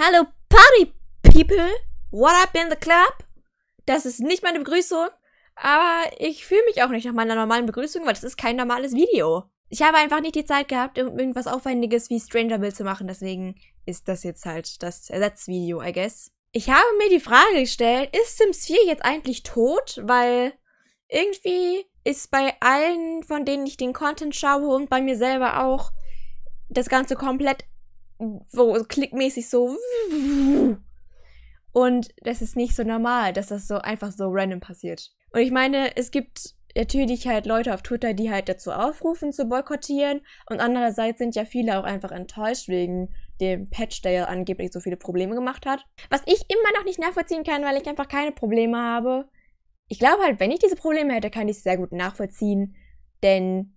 Hallo Party People, what up in the club? Das ist nicht meine Begrüßung, aber ich fühle mich auch nicht nach meiner normalen Begrüßung, weil das ist kein normales Video. Ich habe einfach nicht die Zeit gehabt, irgendwas Aufwendiges wie Stranger Bill zu machen, deswegen ist das jetzt halt das Ersatzvideo, I guess. Ich habe mir die Frage gestellt, ist Sims 4 jetzt eigentlich tot? Weil irgendwie ist bei allen, von denen ich den Content schaue und bei mir selber auch, das Ganze komplett so klickmäßig so. Und das ist nicht so normal, dass das so einfach so random passiert. Und ich meine, es gibt natürlich halt Leute auf Twitter, die halt dazu aufrufen zu boykottieren. Und andererseits sind ja viele auch einfach enttäuscht wegen dem Patch, der ja angeblich so viele Probleme gemacht hat. Was ich immer noch nicht nachvollziehen kann, weil ich einfach keine Probleme habe. Ich glaube halt, wenn ich diese Probleme hätte, kann ich es sehr gut nachvollziehen. Denn,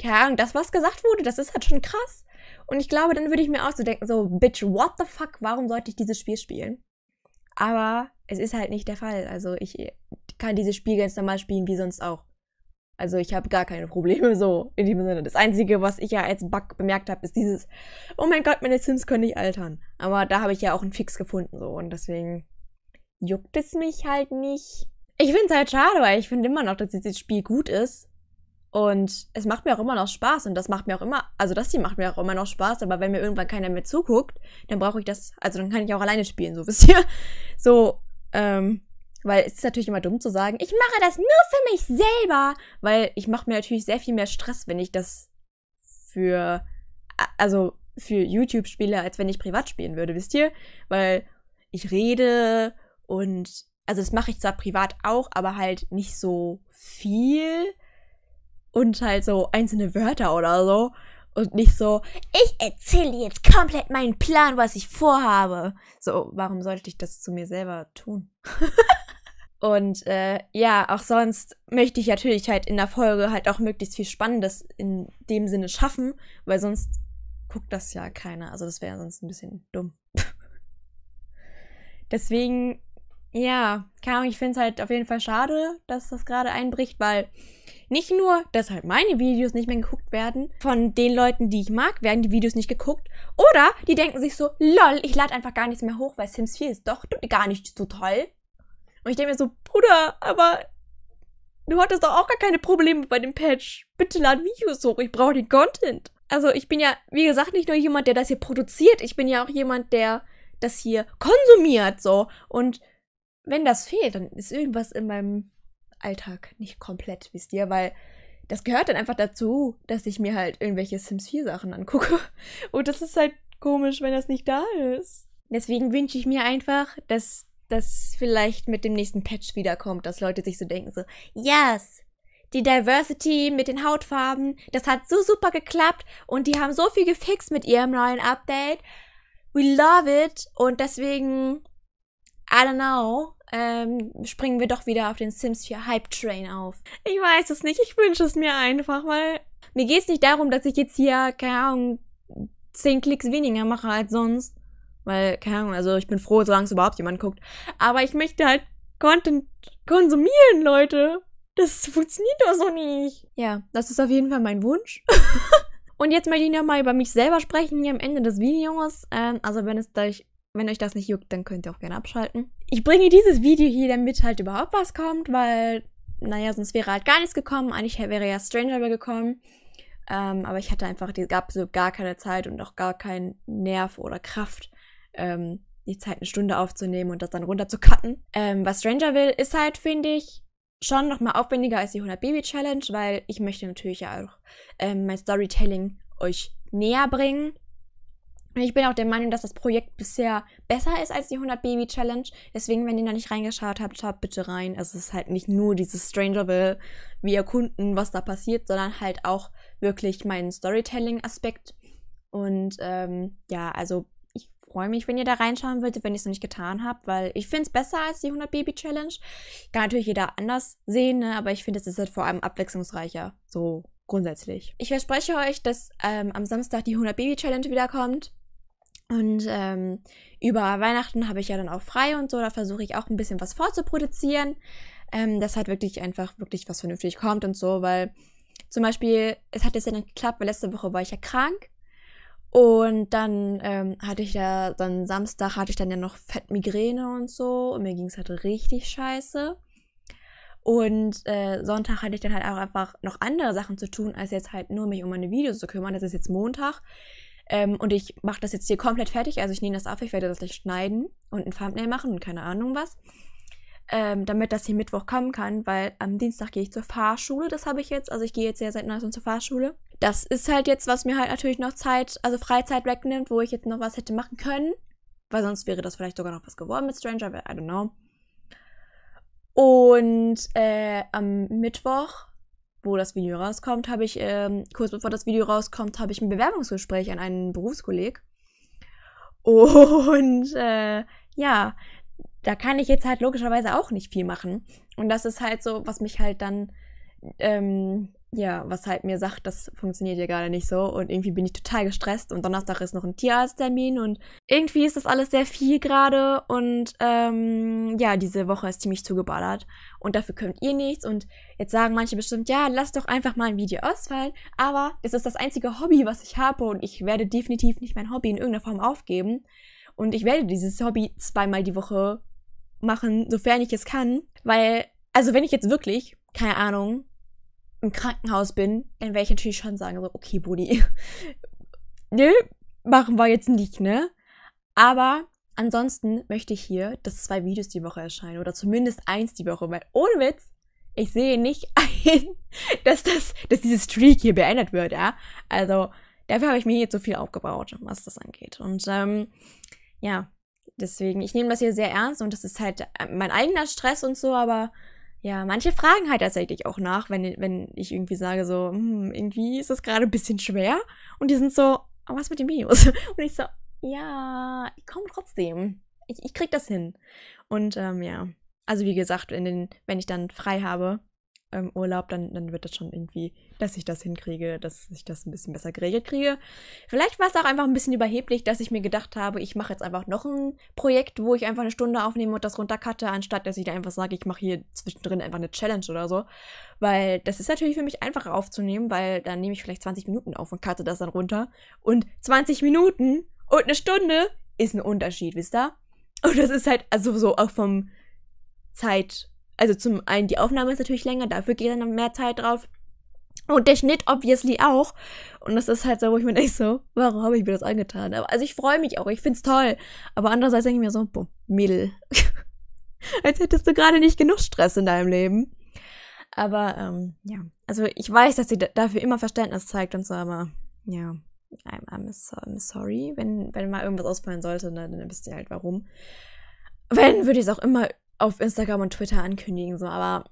keine Ahnung, das, was gesagt wurde, das ist halt schon krass. Und ich glaube, dann würde ich mir auch so denken, so, Bitch, what the fuck, warum sollte ich dieses Spiel spielen? Aber es ist halt nicht der Fall. Also ich kann dieses Spiel ganz normal spielen wie sonst auch. Also ich habe gar keine Probleme so in dem Sinne. Das Einzige, was ich ja als Bug bemerkt habe, ist dieses, oh mein Gott, meine Sims können nicht altern. Aber da habe ich ja auch einen Fix gefunden so und deswegen juckt es mich halt nicht. Ich finde es halt schade, weil ich finde immer noch, dass dieses Spiel gut ist. Und es macht mir auch immer noch Spaß und das macht mir auch immer, also das hier macht mir auch immer noch Spaß, aber wenn mir irgendwann keiner mehr zuguckt, dann brauche ich das, also dann kann ich auch alleine spielen, so wisst ihr. So, ähm, weil es ist natürlich immer dumm zu sagen, ich mache das nur für mich selber, weil ich mache mir natürlich sehr viel mehr Stress, wenn ich das für, also für YouTube spiele, als wenn ich privat spielen würde, wisst ihr? Weil ich rede und, also das mache ich zwar privat auch, aber halt nicht so viel und halt so einzelne Wörter oder so. Und nicht so, ich erzähle jetzt komplett meinen Plan, was ich vorhabe. So, warum sollte ich das zu mir selber tun? und äh, ja, auch sonst möchte ich natürlich halt in der Folge halt auch möglichst viel Spannendes in dem Sinne schaffen, weil sonst guckt das ja keiner. Also das wäre sonst ein bisschen dumm. Deswegen ja, keine Ahnung, ich finde es halt auf jeden Fall schade, dass das gerade einbricht, weil nicht nur, dass halt meine Videos nicht mehr geguckt werden, von den Leuten, die ich mag, werden die Videos nicht geguckt. Oder die denken sich so, lol, ich lade einfach gar nichts mehr hoch, weil Sims 4 ist doch gar nicht so toll. Und ich denke mir so, Bruder, aber du hattest doch auch gar keine Probleme bei dem Patch. Bitte lad Videos hoch, ich brauche den Content. Also ich bin ja, wie gesagt, nicht nur jemand, der das hier produziert, ich bin ja auch jemand, der das hier konsumiert so. Und wenn das fehlt, dann ist irgendwas in meinem Alltag nicht komplett, wisst ihr, weil das gehört dann einfach dazu, dass ich mir halt irgendwelche Sims 4 Sachen angucke. Und das ist halt komisch, wenn das nicht da ist. Deswegen wünsche ich mir einfach, dass das vielleicht mit dem nächsten Patch wiederkommt, dass Leute sich so denken, so, yes, die Diversity mit den Hautfarben, das hat so super geklappt und die haben so viel gefixt mit ihrem neuen Update. We love it und deswegen I don't know, ähm, springen wir doch wieder auf den Sims 4 Hype Train auf. Ich weiß es nicht, ich wünsche es mir einfach, weil mir geht es nicht darum, dass ich jetzt hier, keine Ahnung, 10 Klicks weniger mache als sonst. Weil, keine Ahnung, also ich bin froh, solange es überhaupt jemand guckt. Aber ich möchte halt Content konsumieren, Leute. Das funktioniert doch so nicht. Ja, das ist auf jeden Fall mein Wunsch. Und jetzt möchte ich nochmal über mich selber sprechen hier am Ende des Videos. Ähm, also wenn es euch wenn euch das nicht juckt, dann könnt ihr auch gerne abschalten. Ich bringe dieses Video hier, damit halt überhaupt was kommt, weil, naja, sonst wäre halt gar nichts gekommen. Eigentlich wäre ja Stranger gekommen. Ähm, aber ich hatte einfach, die gab so gar keine Zeit und auch gar keinen Nerv oder Kraft, ähm, die Zeit eine Stunde aufzunehmen und das dann runter zu cutten. Ähm, was Stranger will, ist halt, finde ich, schon nochmal aufwendiger als die 100 Baby Challenge, weil ich möchte natürlich ja auch ähm, mein Storytelling euch näher bringen. Ich bin auch der Meinung, dass das Projekt bisher besser ist als die 100 Baby Challenge. Deswegen, wenn ihr noch nicht reingeschaut habt, schaut bitte rein. Also es ist halt nicht nur dieses Strangerville, wir erkunden, was da passiert, sondern halt auch wirklich meinen Storytelling-Aspekt. Und ähm, ja, also ich freue mich, wenn ihr da reinschauen würdet, wenn ihr es noch nicht getan habt, weil ich finde es besser als die 100 Baby Challenge. Kann natürlich jeder anders sehen, ne? aber ich finde, es ist halt vor allem abwechslungsreicher. So grundsätzlich. Ich verspreche euch, dass ähm, am Samstag die 100 Baby Challenge wiederkommt. Und ähm, über Weihnachten habe ich ja dann auch frei und so, da versuche ich auch ein bisschen was vorzuproduzieren, ähm, dass halt wirklich einfach wirklich was vernünftig kommt und so, weil zum Beispiel, es hat jetzt ja nicht geklappt, weil letzte Woche war ich ja krank und dann ähm, hatte ich ja, dann Samstag hatte ich dann ja noch Fettmigräne und so und mir ging es halt richtig scheiße. Und äh, Sonntag hatte ich dann halt auch einfach noch andere Sachen zu tun, als jetzt halt nur mich um meine Videos zu kümmern. Das ist jetzt Montag. Ähm, und ich mache das jetzt hier komplett fertig. Also ich nehme das auf, ich werde das gleich schneiden und ein Thumbnail machen und keine Ahnung was. Ähm, damit das hier Mittwoch kommen kann, weil am Dienstag gehe ich zur Fahrschule, das habe ich jetzt. Also ich gehe jetzt ja seit neuestem zur Fahrschule. Das ist halt jetzt, was mir halt natürlich noch Zeit, also Freizeit wegnimmt, wo ich jetzt noch was hätte machen können. Weil sonst wäre das vielleicht sogar noch was geworden mit Stranger, I don't know. Und äh, am Mittwoch wo das Video rauskommt, habe ich, ähm, kurz bevor das Video rauskommt, habe ich ein Bewerbungsgespräch an einen Berufskolleg. Und äh, ja, da kann ich jetzt halt logischerweise auch nicht viel machen. Und das ist halt so, was mich halt dann ähm, ja, was halt mir sagt, das funktioniert ja gerade nicht so und irgendwie bin ich total gestresst und Donnerstag ist noch ein Tierarzttermin und irgendwie ist das alles sehr viel gerade und ähm, ja, diese Woche ist ziemlich zugeballert und dafür könnt ihr nichts und jetzt sagen manche bestimmt, ja, lass doch einfach mal ein Video ausfallen, aber es ist das einzige Hobby, was ich habe und ich werde definitiv nicht mein Hobby in irgendeiner Form aufgeben und ich werde dieses Hobby zweimal die Woche machen, sofern ich es kann, weil, also wenn ich jetzt wirklich, keine Ahnung, im Krankenhaus bin, dann werde ich natürlich schon sagen, so, okay, Buddy, ne, machen wir jetzt nicht, ne? Aber ansonsten möchte ich hier, dass zwei Videos die Woche erscheinen oder zumindest eins die Woche, weil ohne Witz, ich sehe nicht ein, dass das, dass dieses Streak hier beendet wird, ja? Also, dafür habe ich mir jetzt so viel aufgebaut, was das angeht. Und, ähm, ja, deswegen, ich nehme das hier sehr ernst und das ist halt äh, mein eigener Stress und so, aber ja, manche fragen halt tatsächlich auch nach, wenn, wenn ich irgendwie sage, so, hm, irgendwie ist das gerade ein bisschen schwer. Und die sind so, aber ah, was mit den Videos? Und ich so, ja, ich komme trotzdem. Ich, ich krieg das hin. Und ähm, ja, also wie gesagt, den, wenn ich dann frei habe, ähm, Urlaub, dann, dann wird das schon irgendwie, dass ich das hinkriege, dass ich das ein bisschen besser geregelt kriege. Vielleicht war es auch einfach ein bisschen überheblich, dass ich mir gedacht habe, ich mache jetzt einfach noch ein Projekt, wo ich einfach eine Stunde aufnehme und das runtercutte, anstatt dass ich da einfach sage, ich mache hier zwischendrin einfach eine Challenge oder so. Weil das ist natürlich für mich einfacher aufzunehmen, weil dann nehme ich vielleicht 20 Minuten auf und cutte das dann runter. Und 20 Minuten und eine Stunde ist ein Unterschied, wisst ihr? Und das ist halt also so auch vom Zeit also zum einen die Aufnahme ist natürlich länger, dafür geht dann mehr Zeit drauf. Und der Schnitt obviously auch. Und das ist halt so, wo ich mir denke, so, warum habe ich mir das angetan? Aber, also ich freue mich auch, ich find's toll. Aber andererseits denke ich mir so, boah, Mädel. Als hättest du gerade nicht genug Stress in deinem Leben. Aber ähm, ja, also ich weiß, dass sie dafür immer Verständnis zeigt und so, aber ja, I'm, I'm, so, I'm sorry. Wenn, wenn mal irgendwas ausfallen sollte, dann, dann wisst ihr halt warum. Wenn, würde ich es auch immer auf Instagram und Twitter ankündigen, so, aber,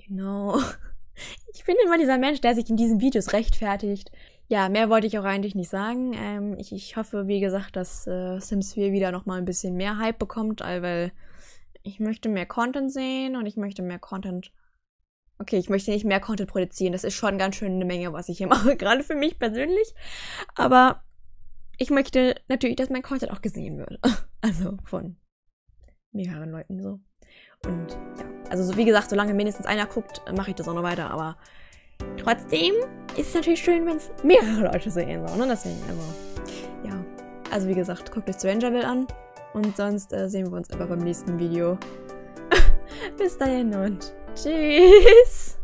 you know, ich bin immer dieser Mensch, der sich in diesen Videos rechtfertigt. Ja, mehr wollte ich auch eigentlich nicht sagen. Ähm, ich, ich, hoffe, wie gesagt, dass äh, Sims 4 wieder nochmal ein bisschen mehr Hype bekommt, weil ich möchte mehr Content sehen und ich möchte mehr Content. Okay, ich möchte nicht mehr Content produzieren. Das ist schon ganz schön eine Menge, was ich hier mache, gerade für mich persönlich. Aber ich möchte natürlich, dass mein Content auch gesehen wird. Also von mehreren Leuten so. Und ja, also so, wie gesagt, solange mindestens einer guckt, mache ich das auch noch weiter. Aber trotzdem ist es natürlich schön, wenn es mehrere Leute sehen. So, ne? Deswegen, also, ja. Also wie gesagt, guckt euch Strangerville an. Und sonst äh, sehen wir uns einfach beim nächsten Video. Bis dahin und tschüss.